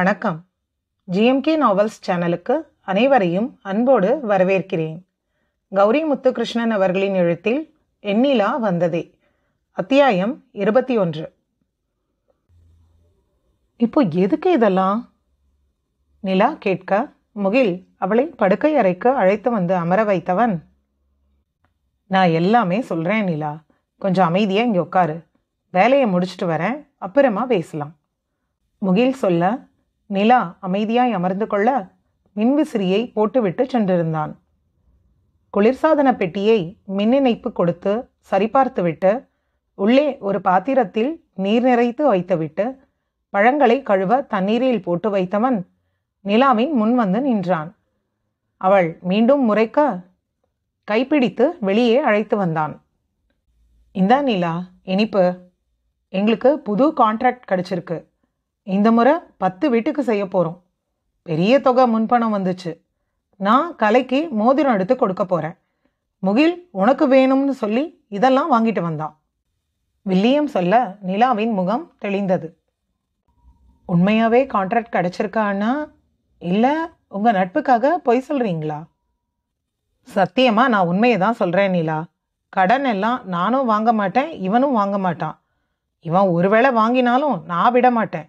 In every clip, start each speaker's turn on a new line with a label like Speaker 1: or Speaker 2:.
Speaker 1: வணக்கம் GMK novels சேனலுக்கு அனைவரையும் அன்போடு வரவேற்கிறேன் கௌரி முத்துகிருஷ்ணன் அவர்களின் எழுத்தில் எண்ணிலா வந்ததே அத்தியாயம் இருபத்தி ஒன்று இப்போ எதுக்கு இதெல்லாம் நிலா கேட்க முகில் அவளை படுக்கை அறைக்கு அழைத்து வந்து அமர வைத்தவன் நான் எல்லாமே சொல்கிறேன் நிலா கொஞ்சம் அமைதியாக இங்கே உட்காரு வேலையை முடிச்சுட்டு வரேன் அப்புறமா பேசலாம் முகில் சொல்ல நிலா அமைதியாய் அமர்ந்து கொள்ள மின்விசிறியை போட்டுவிட்டு சென்றிருந்தான் குளிர்சாதன பெட்டியை மின் இணைப்பு கொடுத்து சரிபார்த்துவிட்டு உள்ளே ஒரு பாத்திரத்தில் நீர் நிறைத்து வைத்துவிட்டு பழங்களை கழுவ தண்ணீரில் போட்டு வைத்தவன் நிலாவின் முன் வந்து நின்றான் அவள் மீண்டும் முறைக்க கைப்பிடித்து வெளியே அழைத்து வந்தான் இந்த நிலா இனிப்பு எங்களுக்கு புது கான்ட்ராக்ட் கிடச்சிருக்கு இந்த முறை பத்து வீட்டுக்கு செய்ய போகிறோம் பெரிய தொகை முன்பணம் வந்துச்சு நான் கலைக்கு மோதிரம் எடுத்து கொடுக்க போகிறேன் முகில் உனக்கு வேணும்னு சொல்லி இதெல்லாம் வாங்கிட்டு வந்தான் வில்லியம் சொல்ல நிலாவின் முகம் தெளிந்தது உண்மையாகவே கான்ட்ராக்ட் கிடச்சிருக்கான்னா இல்லை உங்கள் நட்புக்காக பொய் சொல்கிறீங்களா சத்தியமாக நான் உண்மையை தான் சொல்கிறேன் நிலா கடன் எல்லாம் நானும் வாங்க மாட்டேன் இவனும் வாங்க மாட்டான் இவன் ஒருவேளை வாங்கினாலும் நான் விட மாட்டேன்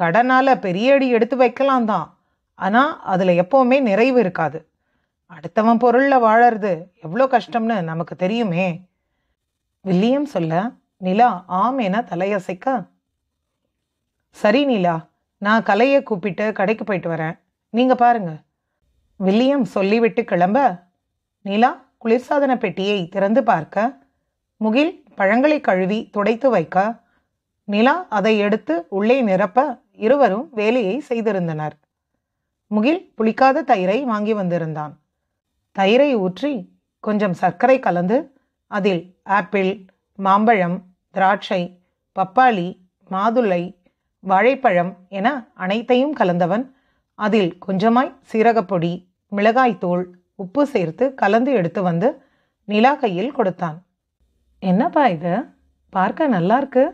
Speaker 1: கடனால் பெரிய அடி எடுத்து வைக்கலாம் தான் ஆனால் அதில் எப்போவுமே நிறைவு இருக்காது அடுத்தவன் பொருளில் வாழறது எவ்வளோ கஷ்டம்னு நமக்கு தெரியுமே வில்லியம் சொல்ல நிலா ஆம் என தலையசைக்க சரி நிலா நான் கலையை கூப்பிட்டு கடைக்கு போயிட்டு வரேன் நீங்கள் பாருங்க வில்லியம் சொல்லிவிட்டு கிளம்ப நிலா குளிர்சாதன பெட்டியை திறந்து பார்க்க முகில் பழங்களை கழுவி துடைத்து வைக்க நிலா அதை எடுத்து உள்ளே நிரப்ப இருவரும் வேலையை செய்திருந்தனர் முகில் புளிக்காத தயிரை வாங்கி வந்திருந்தான் தயிரை ஊற்றி கொஞ்சம் சர்க்கரை கலந்து அதில் ஆப்பிள் மாம்பழம் திராட்சை பப்பாளி மாதுளை வாழைப்பழம் என அனைத்தையும் கலந்தவன் அதில் கொஞ்சமாய் சீரகப்பொடி மிளகாய்த்தூள் உப்பு சேர்த்து கலந்து எடுத்து வந்து நிலா கையில் கொடுத்தான் என்னப்பா இது பார்க்க நல்லா இருக்கு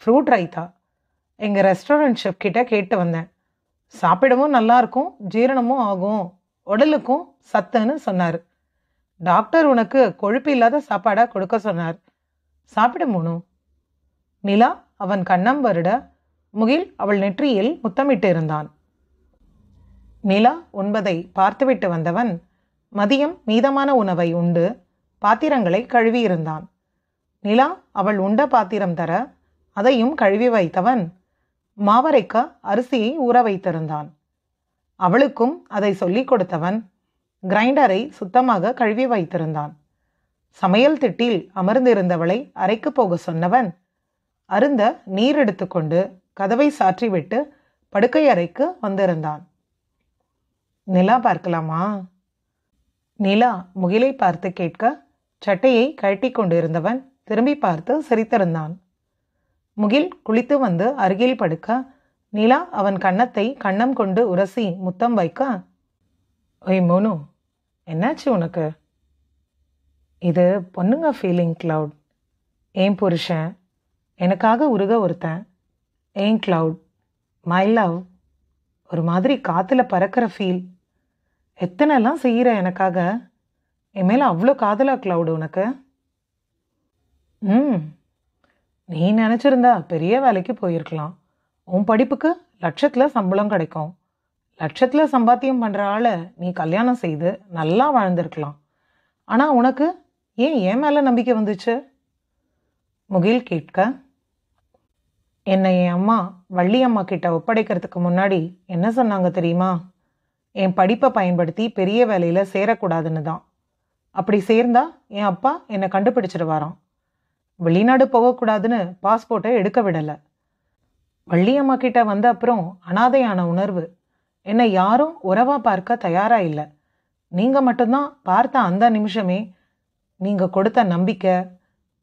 Speaker 1: ஃப்ரூட் ரைத்தா எங்கள் ரெஸ்டாரண்ட் ஷெஃப் கிட்டே கேட்டு வந்தேன் சாப்பிடவும் நல்லாயிருக்கும் ஜீரணமும் ஆகும் உடலுக்கும் சத்துன்னு சொன்னார் டாக்டர் உனக்கு கொழுப்பு இல்லாத சாப்பாடாக கொடுக்க சொன்னார் சாப்பிட முனு நிலா அவன் கண்ணம் வருட முகில் அவள் நெற்றியில் முத்தமிட்டு இருந்தான் நிலா உண்பதை பார்த்துவிட்டு வந்தவன் மதியம் மீதமான உணவை உண்டு பாத்திரங்களை கழுவியிருந்தான் நிலா அவள் உண்ட பாத்திரம் தர அதையும் கழுவி வைத்தவன் மாவரைக்க அரிசியை ஊற வைத்திருந்தான் அவளுக்கும் அதை சொல்லிக் கொடுத்தவன் கிரைண்டரை சுத்தமாக கழுவி வைத்திருந்தான் சமையல் திட்டில் அமர்ந்திருந்தவளை அறைக்கு போக சொன்னவன் அருந்த நீர் எடுத்துக்கொண்டு கதவை சாற்றிவிட்டு படுக்கை அறைக்கு வந்திருந்தான் நிலா பார்க்கலாமா நிலா முகிலை பார்த்து கேட்க சட்டையை கழட்டி கொண்டிருந்தவன் திரும்பி பார்த்து சிரித்திருந்தான் முகில் குளித்து வந்து அருகில் படுக்க நிலா அவன் கன்னத்தை கண்ணம் கொண்டு உரசி முத்தம் வைக்க ஒய் மோனு என்னாச்சு உனக்கு இது பொண்ணுங்க ஃபீலிங் க்ளவுட் ஏன் புருஷன் எனக்காக உருக ஒருத்தன் ஏன் க்ளவுட் மை லவ் ஒரு மாதிரி காற்றுல பறக்கிற ஃபீல் எத்தனைலாம் செய்கிற எனக்காக என் மேலே அவ்வளோ காதலா க்ளவுடு உனக்கு ம் நீ நினச்சிருந்தா பெரிய வேலைக்கு போயிருக்கலாம் உன் படிப்புக்கு லட்சத்தில் சம்பளம் கிடைக்கும் லட்சத்தில் சம்பாத்தியம் பண்ணுற ஆளை நீ கல்யாணம் செய்து நல்லா வாழ்ந்திருக்கலாம் ஆனால் உனக்கு ஏன் ஏன் மேலே நம்பிக்கை வந்துச்சு முகில் கேட்க என்னை என் அம்மா வள்ளி அம்மா கிட்ட ஒப்படைக்கிறதுக்கு முன்னாடி என்ன சொன்னாங்க தெரியுமா என் படிப்பை பயன்படுத்தி பெரிய வேலையில் சேரக்கூடாதுன்னு தான் அப்படி சேர்ந்தா என் அப்பா என்னை கண்டுபிடிச்சிடுவாராம் வெளிநாடு போகக்கூடாதுன்னு பாஸ்போர்ட்டை எடுக்க விடலை வள்ளியம்மா கிட்ட வந்த அப்புறம் அனாதையான உணர்வு என்னை யாரும் உறவாக பார்க்க தயாராக இல்லை நீங்கள் மட்டும்தான் பார்த்த அந்த நிமிஷமே நீங்கள் கொடுத்த நம்பிக்கை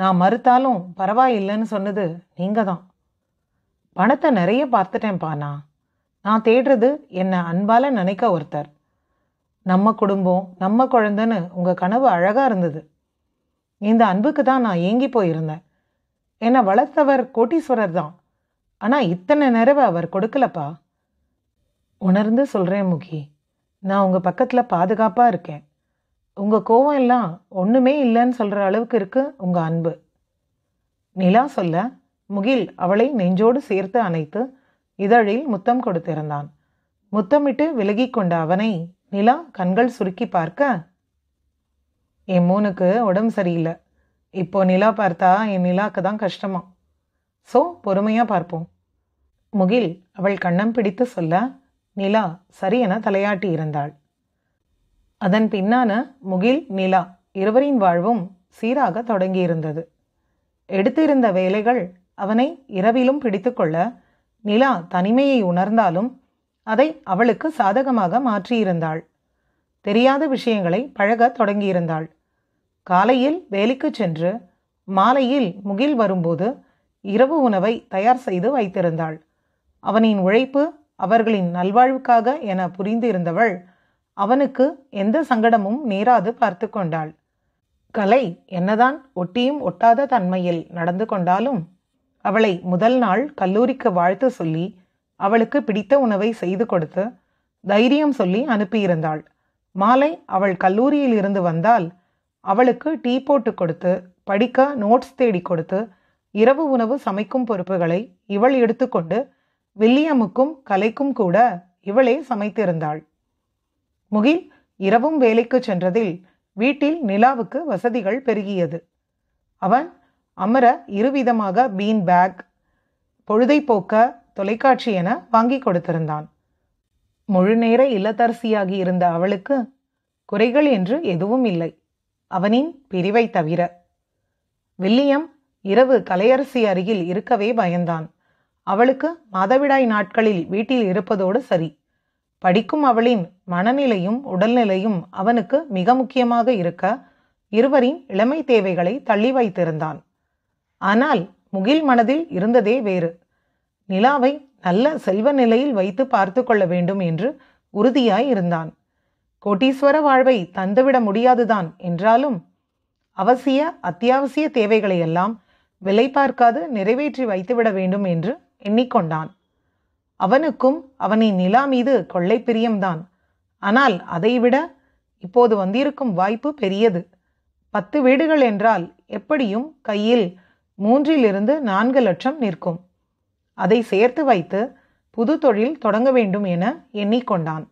Speaker 1: நான் மறுத்தாலும் பரவாயில்லைன்னு சொன்னது நீங்கள் தான் பணத்தை நிறைய பார்த்துட்டேன்ப்பா நான் நான் தேடுறது என்னை அன்பால் நினைக்க ஒருத்தர் நம்ம குடும்பம் நம்ம குழந்தைன்னு உங்கள் கனவு அழகாக இருந்தது இந்த அன்புக்கு தான் நான் ஏங்கி போயிருந்தேன் என்னை வளர்த்தவர் கோட்டீஸ்வரர் தான் ஆனால் இத்தனை நிறைவை அவர் கொடுக்கலப்பா உணர்ந்து சொல்கிறேன் முகி நான் உங்கள் பக்கத்தில் பாதுகாப்பாக இருக்கேன் உங்கள் கோவம் எல்லாம் ஒன்றுமே இல்லைன்னு சொல்கிற அளவுக்கு இருக்கு உங்கள் அன்பு நிலா சொல்ல முகில் அவளை நெஞ்சோடு சேர்த்து அணைத்து இதழில் முத்தம் கொடுத்திருந்தான் முத்தமிட்டு விலகி கொண்ட அவனை நிலா கண்கள் சுருக்கி பார்க்க என் மூனுக்கு உடம்பு சரியில்லை இப்போ நிலா பார்த்தா என் நிலாக்கு தான் கஷ்டமா ஸோ பொறுமையாக பார்ப்போம் முகில் அவள் கண்ணம் பிடித்து சொல்ல நிலா சரி என தலையாட்டி இருந்தாள் அதன் பின்னான முகில் நிலா இருவரின் வாழ்வும் சீராக தொடங்கியிருந்தது எடுத்திருந்த வேலைகள் அவனை இரவிலும் பிடித்துக்கொள்ள நிலா தனிமையை உணர்ந்தாலும் அதை அவளுக்கு சாதகமாக மாற்றியிருந்தாள் தெரியாத விஷயங்களை பழக தொடங்கியிருந்தாள் காலையில் வேலைக்கு சென்று மாலையில் முகில் வரும்போது இரவு உணவை தயார் செய்து வைத்திருந்தாள் அவனின் உழைப்பு அவர்களின் நல்வாழ்வுக்காக என புரிந்திருந்தவள் அவனுக்கு எந்த சங்கடமும் நேராது பார்த்து கொண்டாள் கலை என்னதான் ஒட்டியும் ஒட்டாத தன்மையில் நடந்து கொண்டாலும் அவளை முதல் நாள் கல்லூரிக்கு வாழ்த்து சொல்லி அவளுக்கு பிடித்த உணவை செய்து கொடுத்து தைரியம் சொல்லி அனுப்பியிருந்தாள் மாலை அவள் கல்லூரியில் இருந்து வந்தால் அவளுக்கு டீ போட்டு கொடுத்து படிக்க நோட்ஸ் தேடி கொடுத்து இரவு உணவு சமைக்கும் பொறுப்புகளை இவள் எடுத்துக்கொண்டு வில்லியமுக்கும் கலைக்கும் கூட இவளே சமைத்திருந்தாள் முகில் இரவும் வேலைக்கு சென்றதில் வீட்டில் நிலாவுக்கு வசதிகள் பெருகியது அவன் அமர இருவிதமாக பீன் பேக் பொழுதை போக்க தொலைக்காட்சி என வாங்கி கொடுத்திருந்தான் முழுநேர இல்லத்தரசியாகி இருந்த அவளுக்கு குறைகள் என்று எதுவும் இல்லை அவனின் பிரிவை தவிர வில்லியம் இரவு கலையரசி அருகில் இருக்கவே பயந்தான் அவளுக்கு மாதவிடாய் நாட்களில் வீட்டில் இருப்பதோடு சரி படிக்கும் அவளின் மனநிலையும் உடல்நிலையும் அவனுக்கு மிக முக்கியமாக இருக்க இருவரின் இளமை தேவைகளை தள்ளி வைத்திருந்தான் ஆனால் முகில் மனதில் இருந்ததே வேறு நிலாவை நல்ல செல்வ நிலையில் வைத்து பார்த்து கொள்ள வேண்டும் என்று உறுதியாய் இருந்தான் கோட்டீஸ்வர வாழ்வை தந்துவிட முடியாதுதான் என்றாலும் அவசிய அத்தியாவசிய தேவைகளையெல்லாம் விலை பார்க்காது நிறைவேற்றி வைத்துவிட வேண்டும் என்று எண்ணிக்கொண்டான் அவனுக்கும் அவனின் நிலா மீது கொள்ளை பிரியம்தான் ஆனால் அதைவிட இப்போது வந்திருக்கும் வாய்ப்பு பெரியது பத்து வீடுகள் என்றால் எப்படியும் கையில் மூன்றிலிருந்து நான்கு லட்சம் நிற்கும் அதை சேர்த்து வைத்து புது தொழில் தொடங்க வேண்டும் என எண்ணிக்கொண்டான்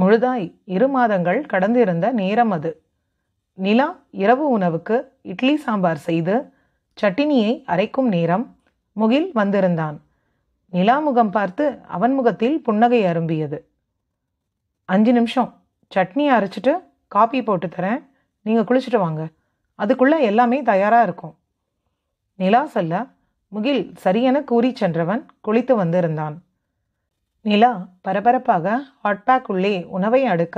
Speaker 1: முழுதாய் இரு மாதங்கள் கடந்திருந்த நேரம் அது நிலா இரவு உணவுக்கு இட்லி சாம்பார் செய்து சட்டினியை அரைக்கும் நேரம் முகில் வந்திருந்தான் நிலா முகம் பார்த்து அவன் முகத்தில் புன்னகை அரும்பியது அஞ்சு நிமிஷம் சட்னி அரைச்சிட்டு காப்பி போட்டு தரேன் நீங்கள் குளிச்சுட்டு வாங்க அதுக்குள்ளே எல்லாமே தயாராக இருக்கும் நிலா சொல்ல முகில் சரியென கூறி சென்றவன் குளித்து வந்திருந்தான் நிலா பரபரப்பாக ஹாட்பேக் உள்ளே உணவை அடுக்க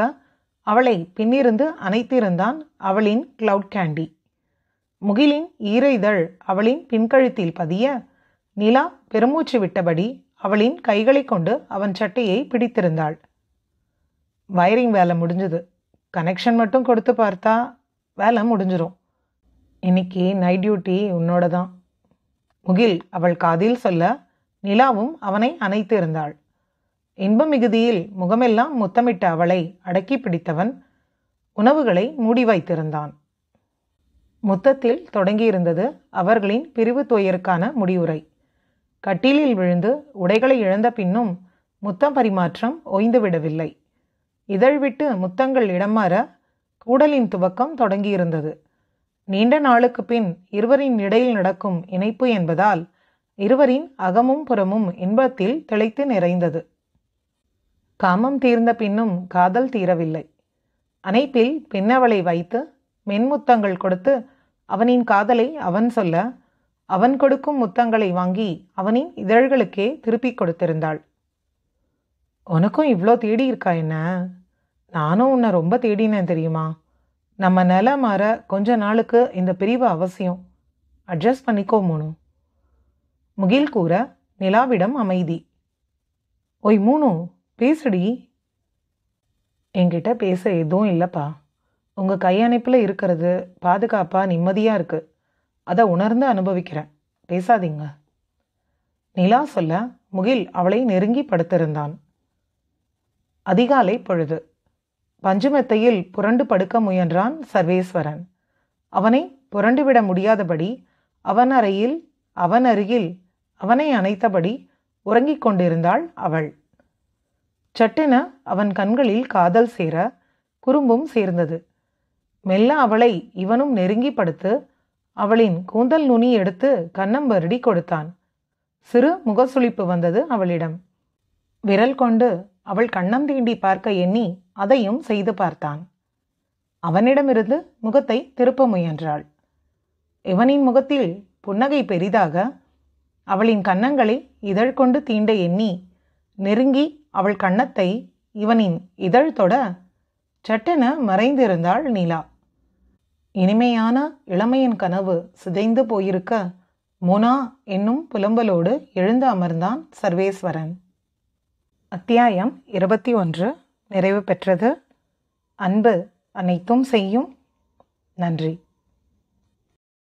Speaker 1: அவளை பின்னிருந்து அணைத்திருந்தான் அவளின் கிளவுட் கேண்டி முகிலின் ஈர இதழ் அவளின் பின்கழுத்தில் பதிய நிலா பெருமூச்சு விட்டபடி அவளின் கைகளை கொண்டு அவன் சட்டையை பிடித்திருந்தாள் வயரிங் வேலை முடிஞ்சுது கனெக்ஷன் மட்டும் கொடுத்து பார்த்தா வேலை முடிஞ்சிடும் இன்னைக்கு நைட் டியூட்டி உன்னோட தான் முகில் அவள் காதில் சொல்ல நிலாவும் அவனை அணைத்து இருந்தாள் இன்ப மிகுதியில் முகமெல்லாம் முத்தமிட்ட அவளை அடக்கி பிடித்தவன் உணவுகளை மூடி வைத்திருந்தான் முத்தத்தில் தொடங்கியிருந்தது அவர்களின் பிரிவு துயருக்கான முடிவுரை கட்டிலில் விழுந்து உடைகளை இழந்த பின்னும் முத்தம் பரிமாற்றம் ஓய்ந்துவிடவில்லை இதழ் விட்டு முத்தங்கள் இடமாற கூடலின் துவக்கம் தொடங்கியிருந்தது நீண்ட நாளுக்கு பின் இருவரின் இடையில் நடக்கும் இணைப்பு என்பதால் இருவரின் அகமும் புறமும் இன்பத்தில் திளைத்து நிறைந்தது காமம் தீர்ந்த பின்னும் காதல் தீரவில்லை அனைப்பில் பெண்ணவளை வைத்து மென்முத்தங்கள் கொடுத்து அவனின் காதலை அவன் சொல்ல அவன் கொடுக்கும் முத்தங்களை வாங்கி அவனின் இதழ்களுக்கே திருப்பிக் கொடுத்திருந்தாள் உனக்கும் இவ்வளோ தேடி இருக்கா என்ன நானும் உன்னை ரொம்ப தேடினேன் தெரியுமா நம்ம நில மாற கொஞ்ச நாளுக்கு இந்த பிரிவு அவசியம் அட்ஜஸ்ட் பண்ணிக்கோ மூணு முகில் கூற நிலாவிடம் அமைதி ஒய் மூணு பேசுடி என்கிட்ட பேச எதுவும் இல்லைப்பா உங்கள் கையணைப்பில் இருக்கிறது பாதுகாப்பாக நிம்மதியாக இருக்குது அதை உணர்ந்து அனுபவிக்கிறேன் பேசாதீங்க நிலா சொல்ல முகில் அவளை நெருங்கி படுத்திருந்தான் அதிகாலை பொழுது பஞ்சுமெத்தையில் புரண்டு படுக்க முயன்றான் சர்வேஸ்வரன் அவனை புரண்டுவிட முடியாதபடி அவன் அறையில் அவன் அருகில் அவனை அணைத்தபடி உறங்கிக் கொண்டிருந்தாள் அவள் சட்டென அவன் கண்களில் காதல் சேர குறும்பும் சேர்ந்தது மெல்ல அவளை இவனும் நெருங்கி படுத்து அவளின் கூந்தல் நுனி எடுத்து கண்ணம்பருடி கொடுத்தான் சிறு முகசுளிப்பு வந்தது அவளிடம் விரல் கொண்டு அவள் கண்ணம் தீண்டி பார்க்க எண்ணி அதையும் செய்து பார்த்தான் அவனிடமிருந்து முகத்தை திருப்ப முயன்றாள் இவனின் முகத்தில் புன்னகை பெரிதாக அவளின் கன்னங்களை இதழ் கொண்டு தீண்ட எண்ணி நெருங்கி அவள் கன்னத்தை இவனின் இதழ் தொட சட்டென மறைந்திருந்தாள் நீலா இனிமையான இளமையின் கனவு சிதைந்து போயிருக்க மோனா என்னும் புலம்பலோடு எழுந்து அமர்ந்தான் சர்வேஸ்வரன் அத்தியாயம் இருபத்தி ஒன்று நிறைவு பெற்றது அன்பு அனைத்தும் செய்யும் நன்றி